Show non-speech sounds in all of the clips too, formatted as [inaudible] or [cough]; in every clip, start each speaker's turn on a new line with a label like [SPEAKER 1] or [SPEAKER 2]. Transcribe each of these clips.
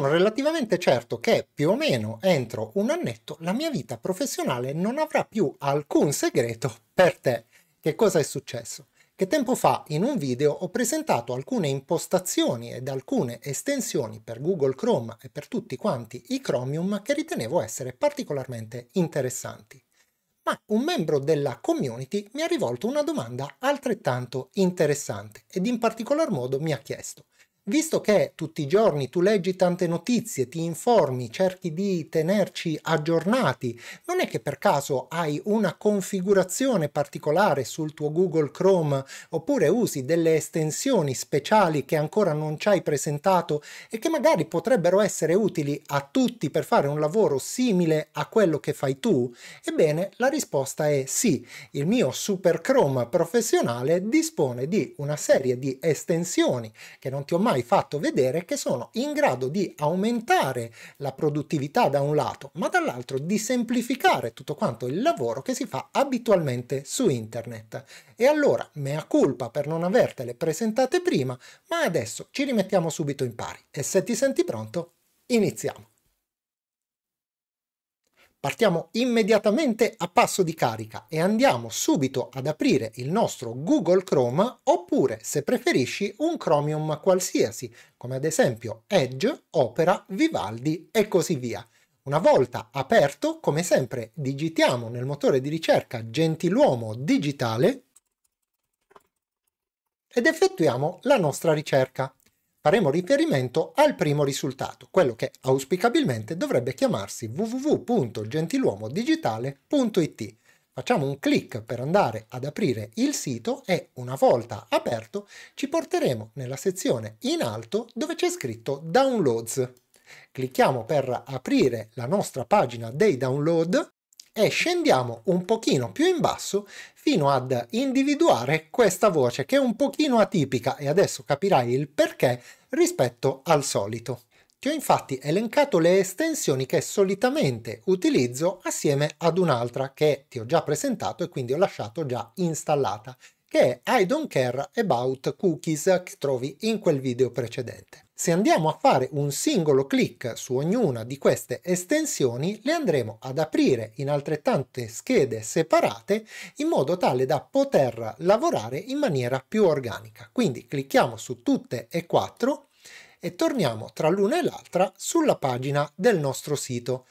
[SPEAKER 1] sono relativamente certo che più o meno entro un annetto la mia vita professionale non avrà più alcun segreto per te. Che cosa è successo? che tempo fa in un video ho presentato alcune impostazioni ed alcune estensioni per Google Chrome e per tutti quanti i Chromium che ritenevo essere particolarmente interessanti. Ma un membro della community mi ha rivolto una domanda altrettanto interessante ed in particolar modo mi ha chiesto Visto che tutti i giorni tu leggi tante notizie, ti informi, cerchi di tenerci aggiornati, non è che per caso hai una configurazione particolare sul tuo Google Chrome oppure usi delle estensioni speciali che ancora non ci hai presentato e che magari potrebbero essere utili a tutti per fare un lavoro simile a quello che fai tu? Ebbene, la risposta è sì. Il mio Super Chrome professionale dispone di una serie di estensioni che non ti ho mai hai fatto vedere che sono in grado di aumentare la produttività da un lato, ma dall'altro di semplificare tutto quanto il lavoro che si fa abitualmente su internet. E allora, mea culpa per non avertele presentate prima, ma adesso ci rimettiamo subito in pari e se ti senti pronto, iniziamo! Partiamo immediatamente a passo di carica e andiamo subito ad aprire il nostro Google Chrome oppure, se preferisci, un Chromium qualsiasi, come ad esempio Edge, Opera, Vivaldi e così via. Una volta aperto, come sempre, digitiamo nel motore di ricerca Gentiluomo Digitale ed effettuiamo la nostra ricerca faremo riferimento al primo risultato, quello che auspicabilmente dovrebbe chiamarsi www.gentiluomodigitale.it. Facciamo un clic per andare ad aprire il sito e una volta aperto ci porteremo nella sezione in alto dove c'è scritto Downloads. Clicchiamo per aprire la nostra pagina dei download e scendiamo un pochino più in basso fino ad individuare questa voce che è un pochino atipica e adesso capirai il perché rispetto al solito. Ti ho infatti elencato le estensioni che solitamente utilizzo assieme ad un'altra che ti ho già presentato e quindi ho lasciato già installata, che è I don't care about cookies che trovi in quel video precedente. Se andiamo a fare un singolo clic su ognuna di queste estensioni, le andremo ad aprire in altrettante schede separate in modo tale da poter lavorare in maniera più organica. Quindi clicchiamo su tutte e quattro e torniamo tra l'una e l'altra sulla pagina del nostro sito.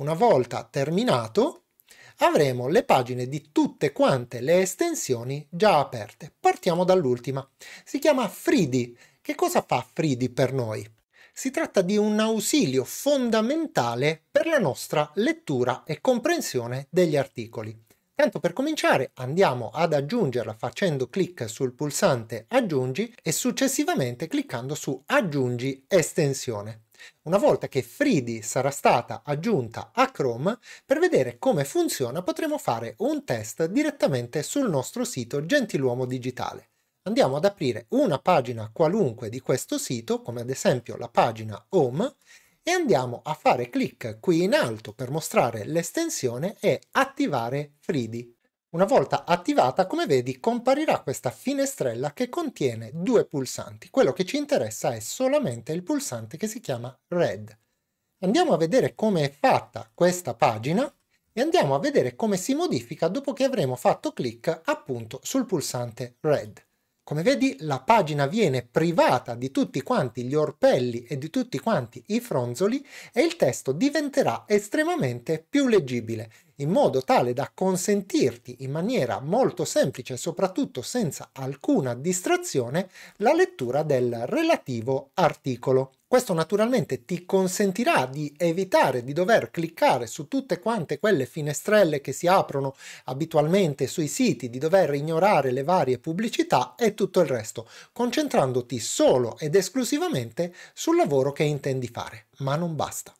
[SPEAKER 1] Una volta terminato, avremo le pagine di tutte quante le estensioni già aperte. Partiamo dall'ultima. Si chiama Freedy che cosa fa Fridi per noi? Si tratta di un ausilio fondamentale per la nostra lettura e comprensione degli articoli. Tanto per cominciare andiamo ad aggiungerla facendo clic sul pulsante aggiungi e successivamente cliccando su aggiungi estensione. Una volta che Fridi sarà stata aggiunta a Chrome, per vedere come funziona potremo fare un test direttamente sul nostro sito Gentiluomo Digitale andiamo ad aprire una pagina qualunque di questo sito, come ad esempio la pagina Home, e andiamo a fare clic qui in alto per mostrare l'estensione e attivare 3 Una volta attivata, come vedi, comparirà questa finestrella che contiene due pulsanti. Quello che ci interessa è solamente il pulsante che si chiama Red. Andiamo a vedere come è fatta questa pagina e andiamo a vedere come si modifica dopo che avremo fatto clic appunto sul pulsante Red. Come vedi la pagina viene privata di tutti quanti gli orpelli e di tutti quanti i fronzoli e il testo diventerà estremamente più leggibile, in modo tale da consentirti in maniera molto semplice e soprattutto senza alcuna distrazione la lettura del relativo articolo. Questo naturalmente ti consentirà di evitare di dover cliccare su tutte quante quelle finestrelle che si aprono abitualmente sui siti, di dover ignorare le varie pubblicità e tutto il resto, concentrandoti solo ed esclusivamente sul lavoro che intendi fare. Ma non basta.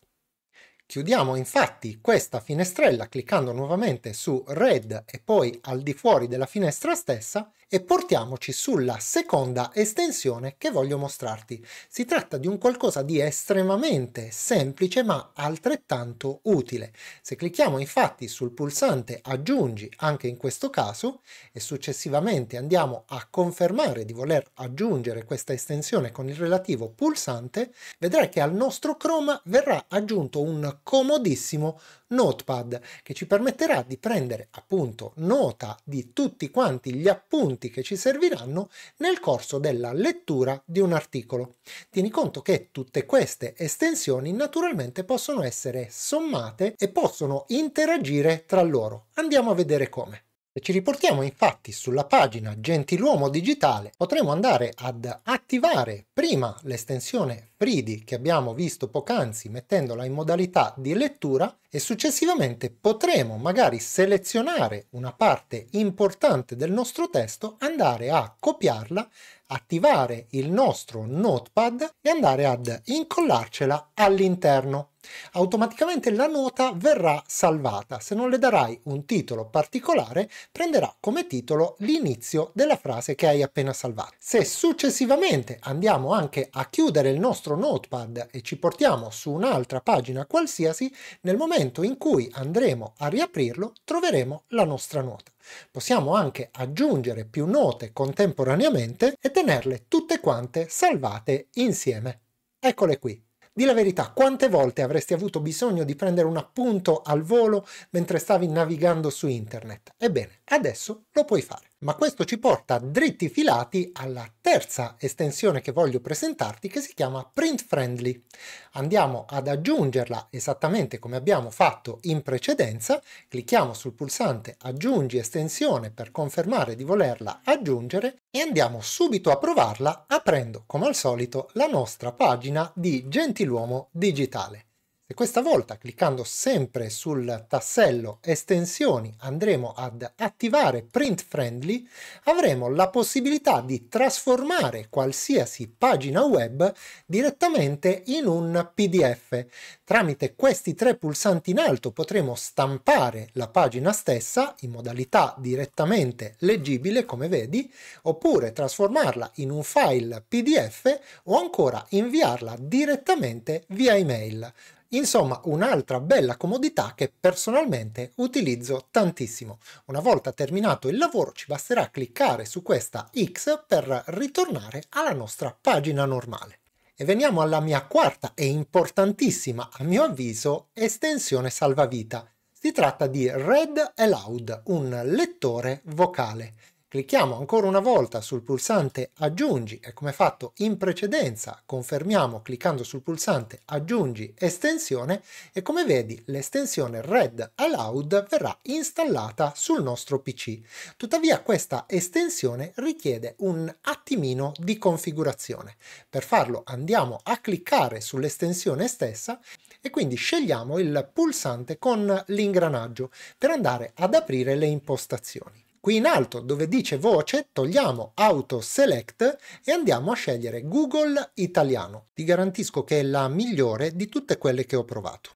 [SPEAKER 1] Chiudiamo infatti questa finestrella cliccando nuovamente su Red e poi al di fuori della finestra stessa e portiamoci sulla seconda estensione che voglio mostrarti. Si tratta di un qualcosa di estremamente semplice ma altrettanto utile. Se clicchiamo infatti sul pulsante aggiungi anche in questo caso e successivamente andiamo a confermare di voler aggiungere questa estensione con il relativo pulsante, vedrai che al nostro Chrome verrà aggiunto un comodissimo notepad che ci permetterà di prendere appunto nota di tutti quanti gli appunti che ci serviranno nel corso della lettura di un articolo. Tieni conto che tutte queste estensioni naturalmente possono essere sommate e possono interagire tra loro. Andiamo a vedere come. Se ci riportiamo infatti sulla pagina Gentiluomo Digitale potremo andare ad attivare prima l'estensione Fridi che abbiamo visto poc'anzi mettendola in modalità di lettura e successivamente potremo magari selezionare una parte importante del nostro testo, andare a copiarla, attivare il nostro notepad e andare ad incollarcela all'interno automaticamente la nota verrà salvata. Se non le darai un titolo particolare, prenderà come titolo l'inizio della frase che hai appena salvato. Se successivamente andiamo anche a chiudere il nostro notepad e ci portiamo su un'altra pagina qualsiasi, nel momento in cui andremo a riaprirlo troveremo la nostra nota. Possiamo anche aggiungere più note contemporaneamente e tenerle tutte quante salvate insieme. Eccole qui. Di la verità, quante volte avresti avuto bisogno di prendere un appunto al volo mentre stavi navigando su internet? Ebbene, adesso lo puoi fare. Ma questo ci porta dritti filati alla terza estensione che voglio presentarti che si chiama Print Friendly. Andiamo ad aggiungerla esattamente come abbiamo fatto in precedenza, clicchiamo sul pulsante aggiungi estensione per confermare di volerla aggiungere e andiamo subito a provarla aprendo come al solito la nostra pagina di Gentiluomo Digitale. E questa volta cliccando sempre sul tassello estensioni andremo ad attivare print friendly, avremo la possibilità di trasformare qualsiasi pagina web direttamente in un PDF. Tramite questi tre pulsanti in alto potremo stampare la pagina stessa in modalità direttamente leggibile come vedi, oppure trasformarla in un file PDF o ancora inviarla direttamente via email. Insomma, un'altra bella comodità che personalmente utilizzo tantissimo. Una volta terminato il lavoro ci basterà cliccare su questa X per ritornare alla nostra pagina normale. E veniamo alla mia quarta e importantissima, a mio avviso, estensione salvavita. Si tratta di Red Aloud, un lettore vocale. Clicchiamo ancora una volta sul pulsante aggiungi e come fatto in precedenza confermiamo cliccando sul pulsante aggiungi estensione e come vedi l'estensione Red Allowed verrà installata sul nostro PC. Tuttavia questa estensione richiede un attimino di configurazione. Per farlo andiamo a cliccare sull'estensione stessa e quindi scegliamo il pulsante con l'ingranaggio per andare ad aprire le impostazioni. Qui in alto dove dice voce togliamo auto select e andiamo a scegliere Google italiano. Ti garantisco che è la migliore di tutte quelle che ho provato.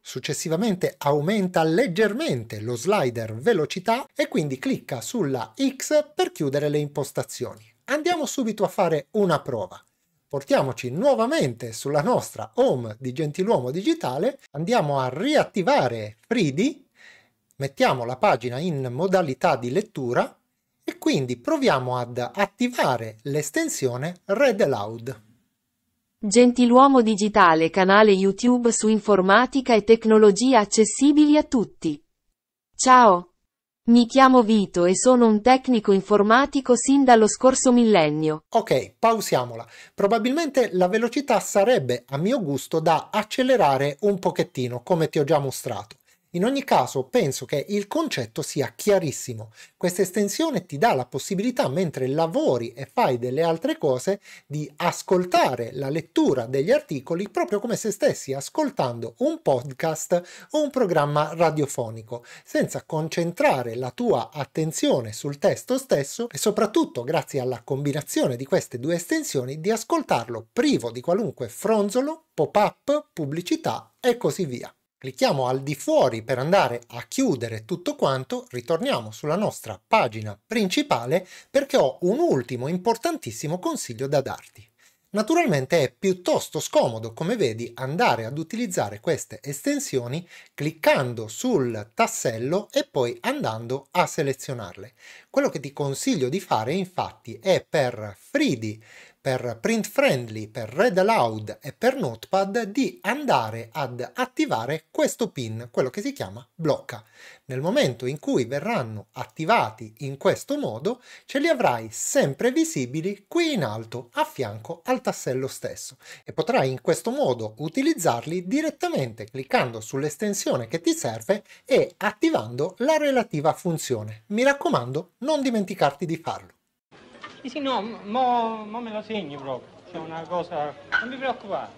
[SPEAKER 1] Successivamente aumenta leggermente lo slider velocità e quindi clicca sulla X per chiudere le impostazioni. Andiamo subito a fare una prova portiamoci nuovamente sulla nostra home di Gentiluomo Digitale, andiamo a riattivare Fridi mettiamo la pagina in modalità di lettura e quindi proviamo ad attivare l'estensione Read Aloud. Gentiluomo Digitale canale YouTube su informatica e tecnologia accessibili a tutti. Ciao! Mi chiamo Vito e sono un tecnico informatico sin dallo scorso millennio. Ok, pausiamola. Probabilmente la velocità sarebbe, a mio gusto, da accelerare un pochettino, come ti ho già mostrato. In ogni caso penso che il concetto sia chiarissimo. Questa estensione ti dà la possibilità mentre lavori e fai delle altre cose di ascoltare la lettura degli articoli proprio come se stessi ascoltando un podcast o un programma radiofonico, senza concentrare la tua attenzione sul testo stesso e soprattutto grazie alla combinazione di queste due estensioni di ascoltarlo privo di qualunque fronzolo, pop-up, pubblicità e così via. Clicchiamo al di fuori per andare a chiudere tutto quanto, ritorniamo sulla nostra pagina principale perché ho un ultimo importantissimo consiglio da darti. Naturalmente è piuttosto scomodo, come vedi, andare ad utilizzare queste estensioni cliccando sul tassello e poi andando a selezionarle. Quello che ti consiglio di fare infatti è per Freedy per Print Friendly, per Read Aloud e per Notepad di andare ad attivare questo pin, quello che si chiama blocca. Nel momento in cui verranno attivati in questo modo, ce li avrai sempre visibili qui in alto a fianco al tassello stesso e potrai in questo modo utilizzarli direttamente cliccando sull'estensione che ti serve e attivando la relativa funzione. Mi raccomando, non dimenticarti di farlo. Sì, sì, no, mo, mo me lo segni proprio. C'è una cosa... Non mi preoccupare.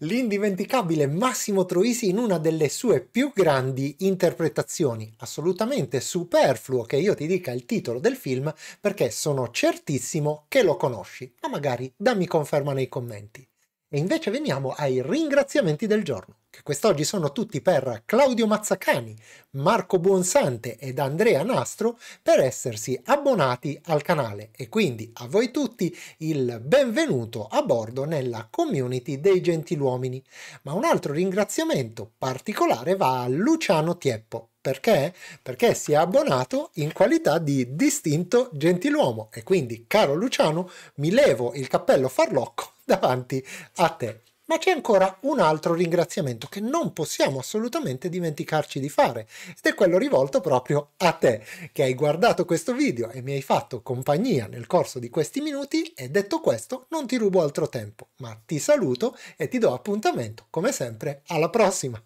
[SPEAKER 1] L'indimenticabile Massimo Troisi in una delle sue più grandi interpretazioni, assolutamente superfluo che io ti dica il titolo del film perché sono certissimo che lo conosci, ma magari dammi conferma nei commenti. E invece veniamo ai ringraziamenti del giorno che quest'oggi sono tutti per Claudio Mazzacani, Marco Buonsante ed Andrea Nastro per essersi abbonati al canale e quindi a voi tutti il benvenuto a bordo nella community dei gentiluomini. Ma un altro ringraziamento particolare va a Luciano Tieppo. Perché? Perché si è abbonato in qualità di distinto gentiluomo e quindi, caro Luciano, mi levo il cappello farlocco [laughs] davanti a te ma c'è ancora un altro ringraziamento che non possiamo assolutamente dimenticarci di fare ed è quello rivolto proprio a te che hai guardato questo video e mi hai fatto compagnia nel corso di questi minuti e detto questo non ti rubo altro tempo, ma ti saluto e ti do appuntamento come sempre alla prossima!